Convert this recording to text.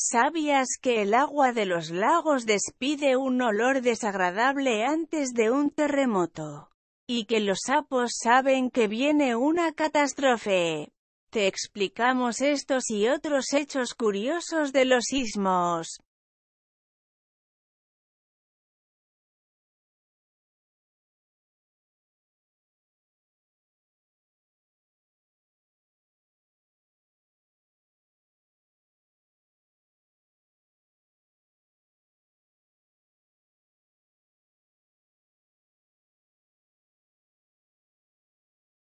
¿Sabías que el agua de los lagos despide un olor desagradable antes de un terremoto? Y que los sapos saben que viene una catástrofe. Te explicamos estos y otros hechos curiosos de los sismos.